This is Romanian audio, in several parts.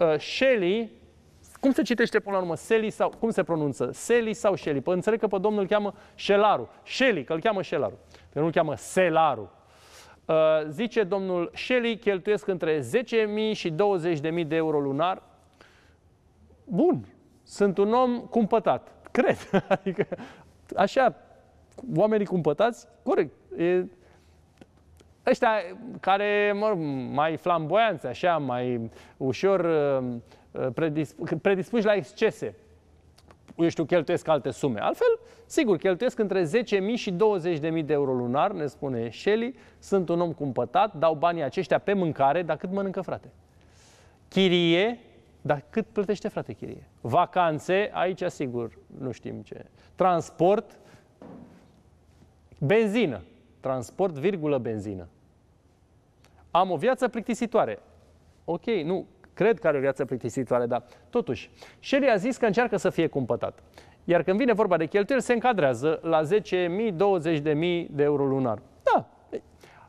Uh, Shelley, cum se citește până la urmă? Shelley sau, cum se pronunță? Shelley sau Shelley? Păi înțeleg că pe domnul îl cheamă Shelaru. Shelley, că îl cheamă Șelaru. Pe nu îl cheamă Selaru. Uh, zice domnul Shelley, cheltuiesc între 10.000 și 20.000 de euro lunar. Bun, sunt un om cumpătat. Cred. Adică, așa, oamenii cumpătați, corect, e ăștia care, mă rog, mai flamboianți, așa, mai ușor uh, uh, predisp- predispuși la excese, eu știu, cheltuiesc alte sume. Altfel, sigur, cheltuiesc între 10.000 și 20.000 de euro lunar, ne spune Shelly, sunt un om cumpătat, dau banii aceștia pe mâncare, dar cât mănâncă, frate? Chirie, dar cât plătește, frate, chirie? Vacanțe, aici, sigur, nu știm ce. Transport, benzină. Transport, virgulă, benzină. Am o viață plictisitoare. Ok, nu, cred că are o viață plictisitoare, dar totuși. Sherry a zis că încearcă să fie cumpătat. Iar când vine vorba de cheltuieli, se încadrează la 10.000-20.000 de euro lunar. Da,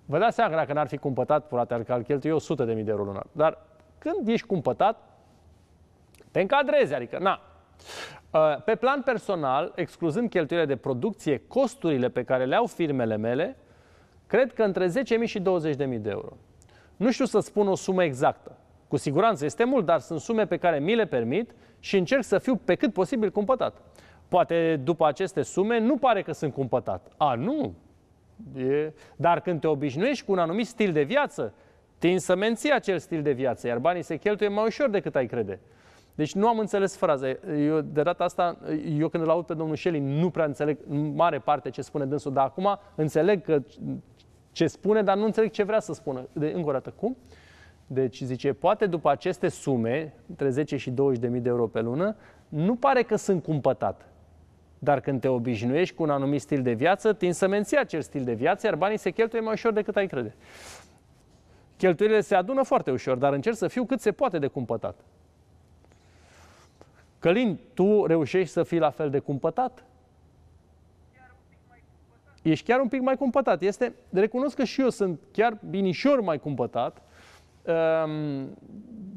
vă dați seama că dacă n-ar fi cumpătat, poate ar cheltuie 100.000 de euro lunar. Dar când ești cumpătat, te încadrezi, adică, na. Uh, pe plan personal, excluzând cheltuielile de producție, costurile pe care le au firmele mele, cred că între 10.000 și 20.000 de euro. Nu știu să spun o sumă exactă. Cu siguranță este mult, dar sunt sume pe care mi le permit și încerc să fiu pe cât posibil cumpătat. Poate după aceste sume nu pare că sunt cumpătat. A, nu! E... Dar când te obișnuiești cu un anumit stil de viață, te să menții acel stil de viață, iar banii se cheltuie mai ușor decât ai crede. Deci nu am înțeles fraza. Eu, de data asta, eu când îl aud pe domnul Shelley, nu prea înțeleg în mare parte ce spune dânsul, dar acum înțeleg că ce spune, dar nu înțeleg ce vrea să spună. De, încă o dată, cum? Deci zice, poate după aceste sume, între 10 și 20.000 de euro pe lună, nu pare că sunt cumpătat. Dar când te obișnuiești cu un anumit stil de viață, tin să menții acel stil de viață, iar banii se cheltuie mai ușor decât ai crede. Cheltuielile se adună foarte ușor, dar încerc să fiu cât se poate de cumpătat. Călin, tu reușești să fii la fel de cumpătat? ești chiar un pic mai cumpătat. Este, recunosc că și eu sunt chiar binișor mai cumpătat. Ehm,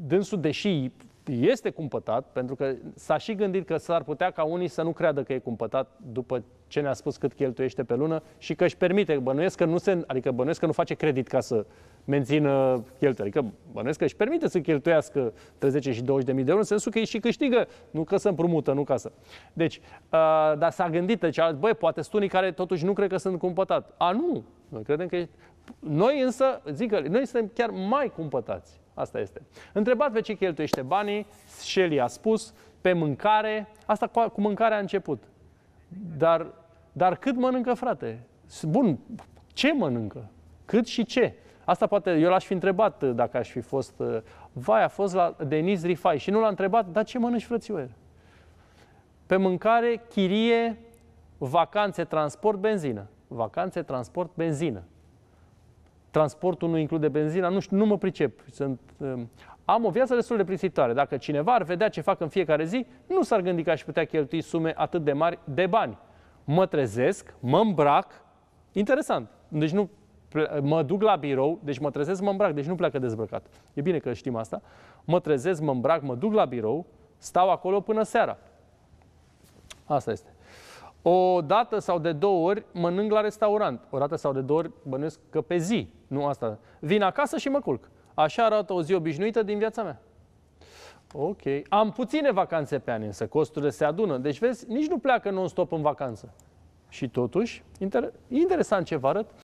dânsul, deși este cumpătat, pentru că s-a și gândit că s-ar putea ca unii să nu creadă că e cumpătat după ce ne-a spus cât cheltuiește pe lună și că își permite, bănuiesc că nu se, adică bănuiesc că nu face credit ca să mențină cheltuieli. Adică bănuiesc că își permite să cheltuiască 30 și 20 de mii de euro, în sensul că ei și câștigă, nu că să împrumută, nu ca să. Deci, uh, dar s-a gândit, deci, băi, poate sunt unii care totuși nu cred că sunt cumpătat. A, nu! Noi credem că... Noi însă, zic că noi suntem chiar mai cumpătați. Asta este. Întrebat pe ce cheltuiește banii, Shelley a spus, pe mâncare. Asta cu, cu mâncarea a început. Dar, dar cât mănâncă, frate? Bun, ce mănâncă? Cât și ce? Asta poate, eu l-aș fi întrebat uh, dacă aș fi fost... Uh, vai, a fost la Denis Rifai și nu l-a întrebat, dar ce mănânci, frățioare? Pe mâncare, chirie, vacanțe, transport, benzină. Vacanțe, transport, benzină transportul nu include benzina, nu știu, nu mă pricep. Sunt, um, am o viață destul de plictisitoare. Dacă cineva ar vedea ce fac în fiecare zi, nu s-ar gândi că aș putea cheltui sume atât de mari de bani. Mă trezesc, mă îmbrac, interesant. Deci nu mă duc la birou, deci mă trezesc, mă îmbrac, deci nu pleacă dezbrăcat. E bine că știm asta. Mă trezesc, mă îmbrac, mă duc la birou, stau acolo până seara. Asta este o dată sau de două ori mănânc la restaurant. O dată sau de două ori bănesc că pe zi, nu asta. Vin acasă și mă culc. Așa arată o zi obișnuită din viața mea. Ok. Am puține vacanțe pe an, însă costurile se adună. Deci, vezi, nici nu pleacă non-stop în vacanță. Și totuși, inter- interesant ce vă arăt.